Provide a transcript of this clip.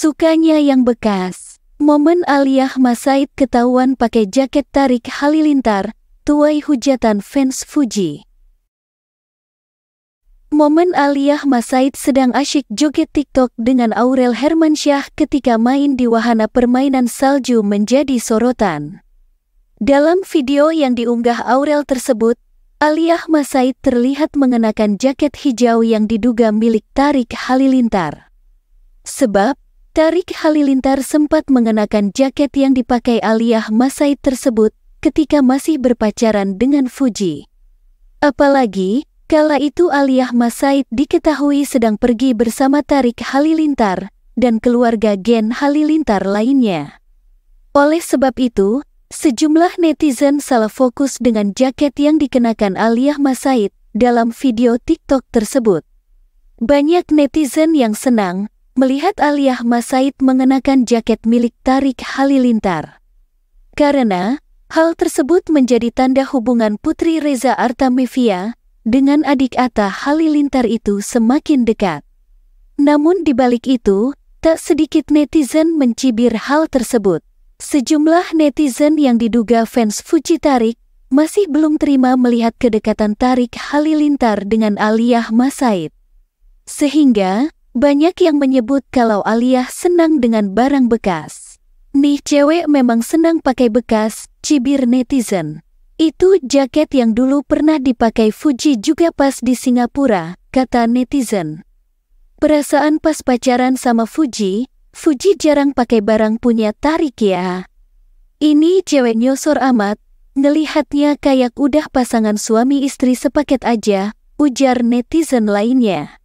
Sukanya yang bekas. Momen Aliyah Masaid ketahuan pakai jaket tarik Halilintar, tuai hujatan fans Fuji. Momen Aliyah Masaid sedang asyik joget TikTok dengan Aurel Hermansyah ketika main di wahana permainan salju menjadi sorotan. Dalam video yang diunggah Aurel tersebut, Aliyah Masaid terlihat mengenakan jaket hijau yang diduga milik Tarik Halilintar. Sebab, Tarik Halilintar sempat mengenakan jaket yang dipakai Aliyah Masaid tersebut ketika masih berpacaran dengan Fuji. Apalagi, kala itu Aliyah Masaid diketahui sedang pergi bersama Tarik Halilintar dan keluarga Gen Halilintar lainnya. Oleh sebab itu, sejumlah netizen salah fokus dengan jaket yang dikenakan Aliyah Masaid dalam video TikTok tersebut. Banyak netizen yang senang melihat Aliyah Masaid mengenakan jaket milik Tarik Halilintar. Karena hal tersebut menjadi tanda hubungan Putri Reza Artamevia dengan adik Atta Halilintar itu semakin dekat. Namun di balik itu, tak sedikit netizen mencibir hal tersebut. Sejumlah netizen yang diduga fans Fuji Tarik masih belum terima melihat kedekatan Tarik Halilintar dengan Aliyah Masaid. Sehingga, banyak yang menyebut kalau Aliyah senang dengan barang bekas. Nih cewek memang senang pakai bekas, cibir netizen. Itu jaket yang dulu pernah dipakai Fuji juga pas di Singapura, kata netizen. Perasaan pas pacaran sama Fuji, Fuji jarang pakai barang punya tarik ya. Ini cewek nyosor amat, ngelihatnya kayak udah pasangan suami istri sepaket aja, ujar netizen lainnya.